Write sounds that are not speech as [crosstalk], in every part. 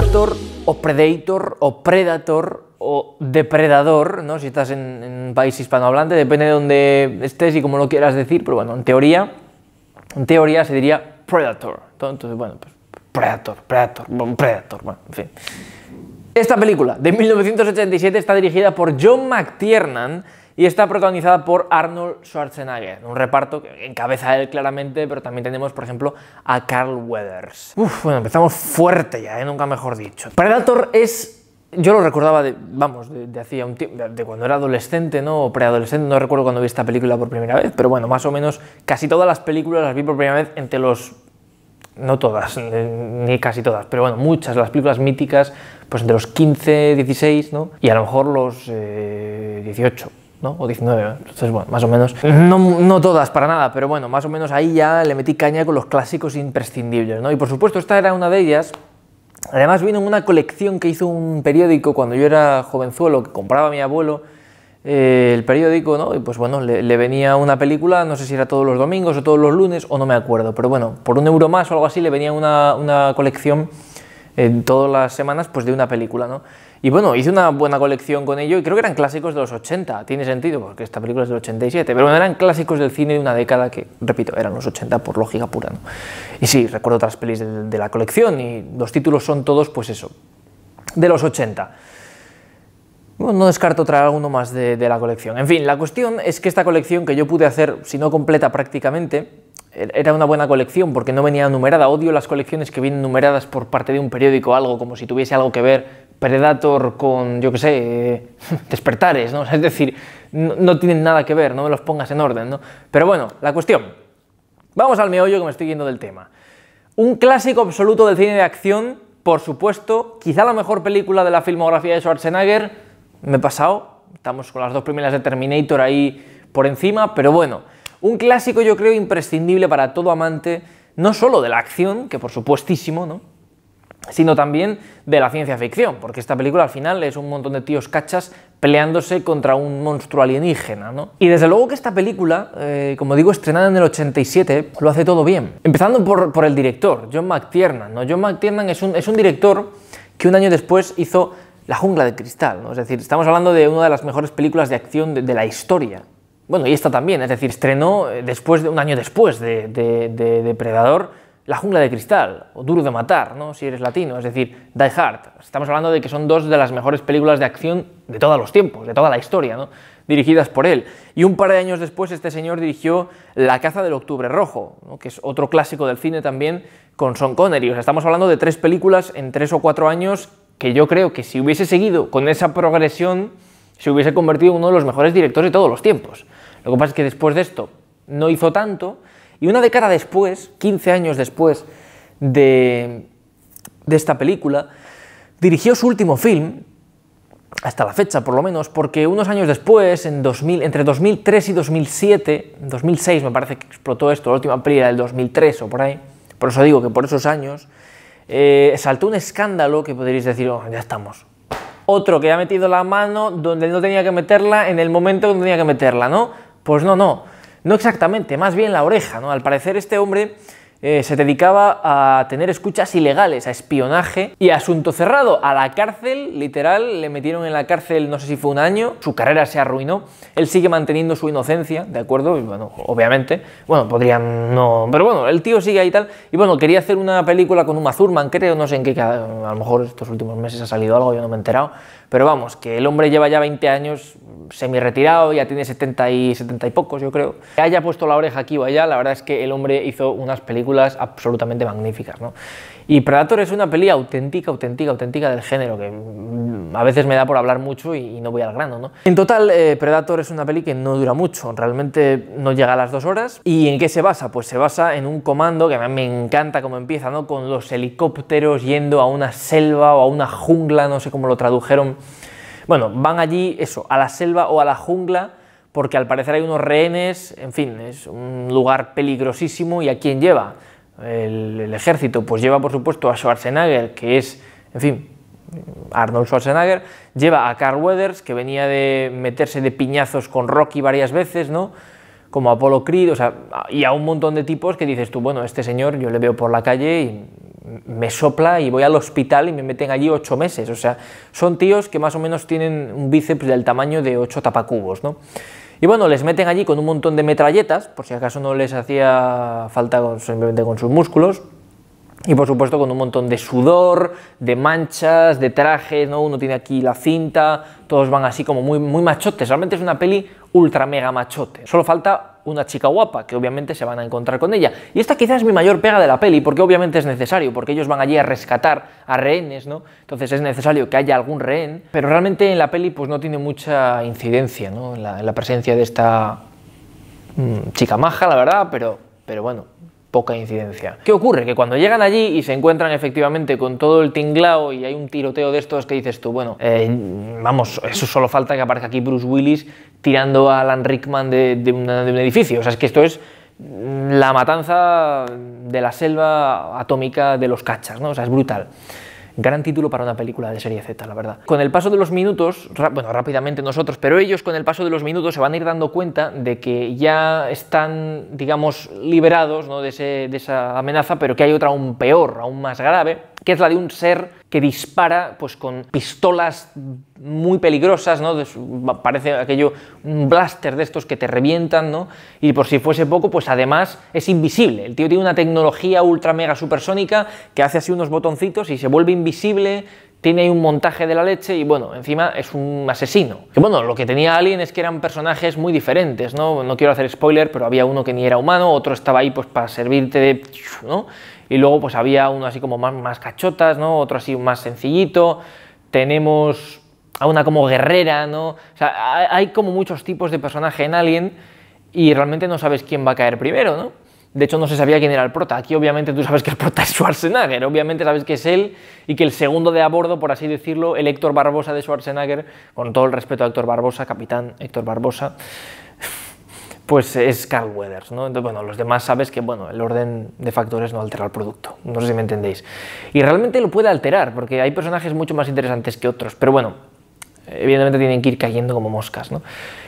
predator o predator o predator o depredador, ¿no? si estás en, un país hispanohablante, depende de dónde estés y cómo lo quieras decir, pero bueno, en teoría, en teoría se diría predator. Entonces, bueno, pues, predator, predator, predator, bueno, en fin. Esta película de 1987 está dirigida por John McTiernan, y está protagonizada por Arnold Schwarzenegger, un reparto que encabeza él claramente, pero también tenemos, por ejemplo, a Carl Weathers. Uf, bueno, empezamos fuerte ya, ¿eh? nunca mejor dicho. Para el Predator es yo lo recordaba de, vamos, de, hacía un tiempo, de, cuando era adolescente, ¿no? O preadolescente, no recuerdo cuando vi esta película por primera vez, pero bueno, más o menos casi todas las películas las vi por primera vez entre los no todas, eh, ni casi todas, pero bueno, muchas, de las películas míticas, pues entre los 15, 16, ¿no? Y a lo mejor los 18, eh, o 19, entonces bueno, más o menos. No, no, todas para nada, pero bueno, más o menos ahí ya le metí caña con los clásicos imprescindibles, ¿no? Y por supuesto esta era una de ellas. Además vino en una colección que hizo un periódico cuando yo era jovenzuelo, que compraba mi abuelo, eh, el periódico, ¿no? Y pues bueno, le, venía una película, no sé si era todos los domingos o todos los lunes, o no me acuerdo, pero bueno, por un euro más o algo así le venía una, colección en todas las semanas pues de una película, ¿no? Y bueno, hice una buena colección con ello y creo que eran clásicos de los 80. Tiene sentido porque esta película es del 87, pero bueno, eran clásicos del cine de una década que, repito, eran los 80 por lógica pura. ¿no? Y sí, recuerdo otras pelis de, la colección y los títulos son todos, pues eso, de los 80. Bueno, no descarto traer alguno más de, de, la colección. En fin, la cuestión es que esta colección que yo pude hacer, si no completa prácticamente, er, era una buena colección porque no venía numerada. Odio las colecciones que vienen numeradas por parte de un periódico o algo, como si tuviese algo que ver Predator con, yo qué sé, [laughs] despertares, ¿no? [laughs] es decir, no, no, tienen nada que ver, no me los pongas en orden, ¿no? Pero bueno, la cuestión. Vamos al meollo que me estoy yendo del tema. Un clásico absoluto del cine de acción, por supuesto, quizá la mejor película de la filmografía de Schwarzenegger, me he pasado, estamos con las dos primeras de Terminator ahí por encima, pero bueno, un clásico yo creo imprescindible para todo amante, no solo de la acción, que por supuestísimo, ¿no? sino también de la ciencia ficción, porque esta película al final es un montón de tíos cachas peleándose contra un monstruo alienígena, ¿no? Y desde luego que esta película, eh, como digo, estrenada en el 87, lo hace todo bien. Empezando por, el director, John McTiernan, ¿no? John McTiernan es un, es un director que un año después hizo La jungla de cristal, ¿no? Es decir, estamos hablando de una de las mejores películas de acción de, la historia. Bueno, y esta también, es decir, estrenó eh, después de, un año después de, de, de Depredador, la jungla de cristal, o Duro de matar, ¿no? si eres latino, es decir, Die Hard. Estamos hablando de que son dos de las mejores películas de acción de todos los tiempos, de toda la historia, dirigidas por él. Y un par de años después este señor dirigió La caza del octubre rojo, que es otro clásico del cine también, con Sean Connery. O estamos hablando de tres películas en tres o cuatro años que yo creo que si hubiese seguido con esa progresión se hubiese convertido en uno de los mejores directores de todos los tiempos. Lo que pasa es que después de esto no hizo tanto, y una década después, 15 años después de, esta película, dirigió su último film, hasta la fecha por lo menos, porque unos años después, en 2000, entre 2003 y 2007, en 2006 me parece que explotó esto, la última película del 2003 o por ahí, por eso digo que por esos años, eh, saltó un escándalo que podríais decir, oh, ya estamos. Otro que ha metido la mano donde no tenía que meterla en el momento donde tenía que meterla, ¿no? Pues no, no. No exactamente, más bien la oreja, ¿no? Al parecer este hombre eh, se dedicaba a tener escuchas ilegales, a espionaje y asunto cerrado, a la cárcel, literal, le metieron en la cárcel no sé si fue un año, su carrera se arruinó, él sigue manteniendo su inocencia, ¿de acuerdo? Y bueno, obviamente, bueno, podrían no, pero bueno, el tío sigue ahí y tal, y bueno, quería hacer una película con Uma Thurman, creo, no sé en qué, a lo mejor estos últimos meses ha salido algo, yo no me he enterado, pero vamos, que el hombre lleva ya 20 años semi-retirado, ya tiene 70 y, 70 y pocos, yo creo. Que haya puesto la oreja aquí o allá, la verdad es que el hombre hizo unas películas absolutamente magníficas, ¿no? Y Predator es una peli auténtica, auténtica, auténtica del género, que mm, a veces me da por hablar mucho y, no voy al grano, ¿no? En total, eh, Predator es una peli que no dura mucho, realmente no llega a las dos horas. ¿Y en qué se basa? Pues se basa en un comando, que a mí me encanta cómo empieza, ¿no? Con los helicópteros yendo a una selva o a una jungla, no sé cómo lo tradujeron bueno, van allí, eso, a la selva o a la jungla, porque al parecer hay unos rehenes, en fin, es un lugar peligrosísimo y ¿a quién lleva? El, ejército, pues lleva por supuesto a Schwarzenegger, que es, en fin, Arnold Schwarzenegger, lleva a Carl Weathers, que venía de meterse de piñazos con Rocky varias veces, ¿no? Como Apollo Creed, o sea, y a un montón de tipos que dices tú, bueno, este señor yo le veo por la calle y me sopla y voy al hospital y me meten allí ocho meses. O sea, son tíos que más o menos tienen un bíceps del tamaño de ocho tapacubos, ¿no? Y bueno, les meten allí con un montón de metralletas, por si acaso no les hacía falta simplemente con sus músculos. Y por supuesto con un montón de sudor, de manchas, de traje ¿no? Uno tiene aquí la cinta, todos van así como muy, muy machotes. Realmente es una peli ultra mega machote. Solo falta una chica guapa, que obviamente se van a encontrar con ella. Y esta quizás es mi mayor pega de la peli, porque obviamente es necesario, porque ellos van allí a rescatar a rehenes, ¿no? Entonces es necesario que haya algún rehén, pero realmente en la peli pues no tiene mucha incidencia, ¿no? En la, presencia de esta mm, chica maja, la verdad, pero, pero bueno, poca incidencia. ¿Qué ocurre? Que cuando llegan allí y se encuentran efectivamente con todo el tinglao y hay un tiroteo de estos que dices tú, bueno, eh, vamos, eso solo falta que aparezca aquí Bruce Willis tirando a Alan Rickman de, de un edificio. O sea, es que esto es la matanza de la selva atómica de los cachas, ¿no? O sea, es brutal gran título para una película de serie Z, la verdad. Con el paso de los minutos, bueno, rápidamente nosotros, pero ellos con el paso de los minutos se van a ir dando cuenta de que ya están, digamos, liberados ¿no? de, de esa amenaza, pero que hay otra aún peor, aún más grave, que es la de un ser que dispara pues con pistolas muy peligrosas, ¿no? Parece aquello un blaster de estos que te revientan, ¿no? Y por si fuese poco, pues además es invisible. El tío tiene una tecnología ultra mega supersónica que hace así unos botoncitos y se vuelve invisible, tiene ahí un montaje de la leche y bueno, encima es un asesino. Que bueno, lo que tenía Alien es que eran personajes muy diferentes, ¿no? No quiero hacer spoiler, pero había uno que ni era humano, otro estaba ahí pues para servirte de... ¿no? Y luego pues había uno así como más, más cachotas, ¿no? Otro así más sencillito. Tenemos a una como guerrera, ¿no? O sea, hay como muchos tipos de personaje en Alien y realmente no sabes quién va a caer primero, ¿no? De hecho, no se sabía quién era el prota. Aquí, obviamente, tú sabes que el prota es Schwarzenegger. Obviamente, sabes que es él y que el segundo de a bordo, por así decirlo, el Héctor Barbosa de Schwarzenegger, con todo el respeto a Héctor Barbosa, capitán Héctor Barbosa, pues es Carl Weathers, ¿no? Entonces, bueno, los demás sabes que, bueno, el orden de factores no altera el producto, no sé si me entendéis. Y realmente lo puede alterar, porque hay personajes mucho más interesantes que otros, pero bueno, evidentemente tienen que ir cayendo como moscas, ¿no?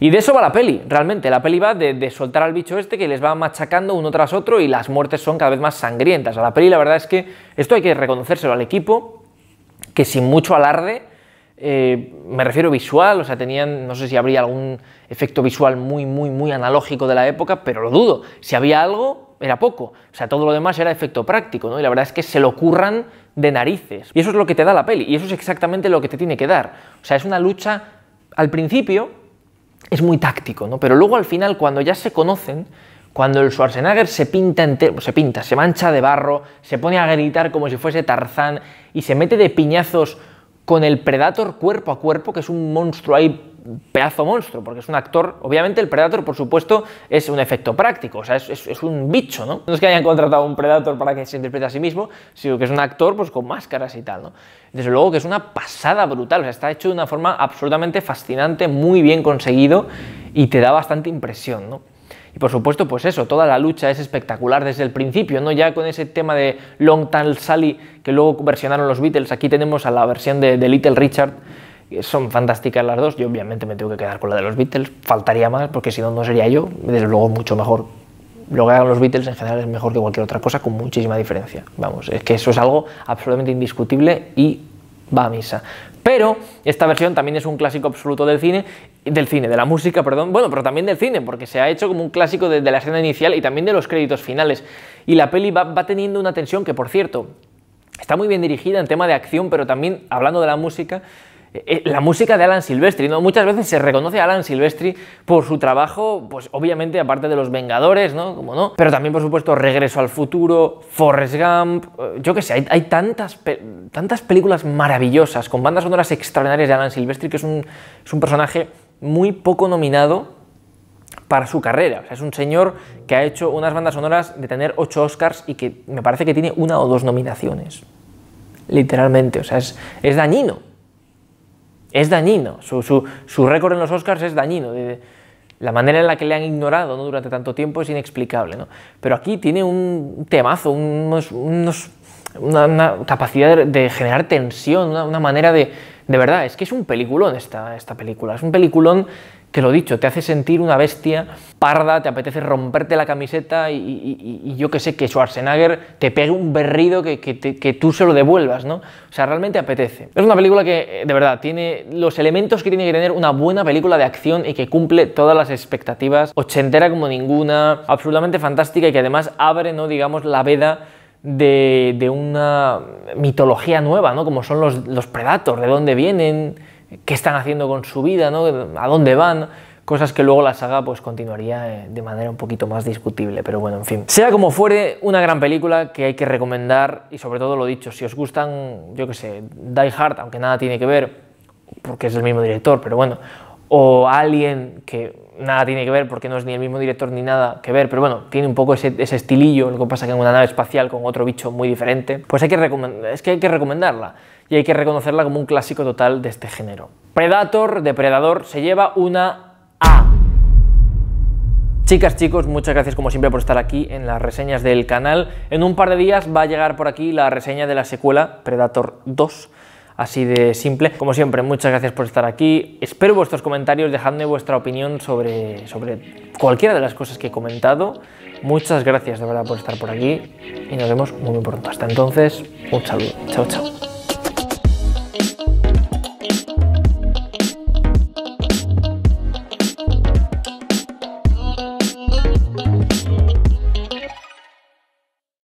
Y de eso va la peli, realmente. La peli va de, soltar al bicho este que les va machacando uno tras otro y las muertes son cada vez más sangrientas. A la peli, la verdad es que esto hay que reconocérselo al equipo, que sin mucho alarde, eh, me refiero visual, o sea, tenían, no sé si habría algún efecto visual muy, muy, muy analógico de la época, pero lo dudo. Si había algo, era poco. O sea, todo lo demás era efecto práctico, ¿no? Y la verdad es que se lo curran de narices. Y eso es lo que te da la peli, y eso es exactamente lo que te tiene que dar. O sea, es una lucha, al principio es muy táctico, ¿no? Pero luego al final, cuando ya se conocen, cuando el Schwarzenegger se pinta entero, se pinta, se mancha de barro, se pone a gritar como si fuese Tarzán y se mete de piñazos con el Predator cuerpo a cuerpo, que es un monstruo ahí pedazo monstruo, porque es un actor, obviamente el Predator por supuesto es un efecto práctico, o sea, es, un bicho, ¿no? No es que hayan contratado a un Predator para que se interprete a sí mismo, sino que es un actor pues con máscaras y tal, ¿no? Desde luego que es una pasada brutal, o sea, está hecho de una forma absolutamente fascinante, muy bien conseguido y te da bastante impresión, ¿no? Y por supuesto, pues eso, toda la lucha es espectacular desde el principio, ¿no? Ya con ese tema de Long Tall Sally que luego versionaron los Beatles, aquí tenemos a la versión de Little Richard, son fantásticas las dos. Yo obviamente me tengo que quedar con la de los Beatles. Faltaría más porque si no, no sería yo. Desde luego mucho mejor. Lo que hagan los Beatles en general es mejor que cualquier otra cosa con muchísima diferencia. Vamos, es que eso es algo absolutamente indiscutible y va a misa. Pero esta versión también es un clásico absoluto del cine, del cine, de la música, perdón, bueno, pero también del cine, porque se ha hecho como un clásico desde la escena inicial y también de los créditos finales. Y la peli va teniendo una tensión que, por cierto, está muy bien dirigida en tema de acción, pero también hablando de la música, eh, eh, la música de Alan Silvestri, ¿no? Muchas veces se reconoce a Alan Silvestri por su trabajo, pues obviamente aparte de Los Vengadores, ¿no? Como no, pero también por supuesto Regreso al Futuro, Forrest Gump, eh, yo qué sé, hay, tantas, tantas películas maravillosas con bandas sonoras extraordinarias de Alan Silvestri que es un, es un personaje muy poco nominado para su carrera. O sea, es un señor que ha hecho unas bandas sonoras de tener ocho Oscars y que me parece que tiene una o dos nominaciones. Literalmente, o sea, es, es dañino es dañino. Su, récord en los Oscars es dañino. la manera en la que le han ignorado ¿no? durante tanto tiempo es inexplicable. ¿no? Pero aquí tiene un temazo, una, capacidad de, generar tensión, una, manera de... De verdad, es que es un peliculón esta, esta película. Es un peliculón que lo dicho, te hace sentir una bestia parda, te apetece romperte la camiseta y, yo que sé, que Schwarzenegger te pegue un berrido que, que, tú se lo devuelvas, ¿no? O sea, realmente apetece. Es una película que, eh, de verdad, tiene los elementos que tiene que tener una buena película de acción y que cumple todas las expectativas, ochentera como ninguna, absolutamente fantástica y que además abre, ¿no? Digamos, la veda de, una mitología nueva, ¿no? Como son los, los Predators, de dónde vienen, qué están haciendo con su vida, a dónde van, cosas que luego la saga pues continuaría eh, de manera un poquito más discutible, pero bueno, en fin. Sea como fuere, una gran película que hay que recomendar y sobre todo lo dicho, si os gustan, yo qué sé, Die Hard, aunque nada tiene que ver, porque es el mismo director, pero bueno, o alguien que nada tiene que ver porque no es ni el mismo director ni nada que ver, pero bueno, tiene un poco ese, estilillo, lo que pasa que en una nave espacial con otro bicho muy diferente, pues es que hay que recomendarla y hay que reconocerla como un clásico total de este género. Predator, Depredador, se lleva una A. Chicas, chicos, muchas gracias como siempre por estar aquí en las reseñas del canal. En un par de días va a llegar por aquí la reseña de la secuela Predator 2 así de simple. Como siempre, muchas gracias por estar aquí. Espero vuestros comentarios, dejadme vuestra opinión sobre, sobre cualquiera de las cosas que he comentado. Muchas gracias de verdad por estar por aquí y nos vemos muy, muy pronto. Hasta entonces, un saludo. Chao, chao.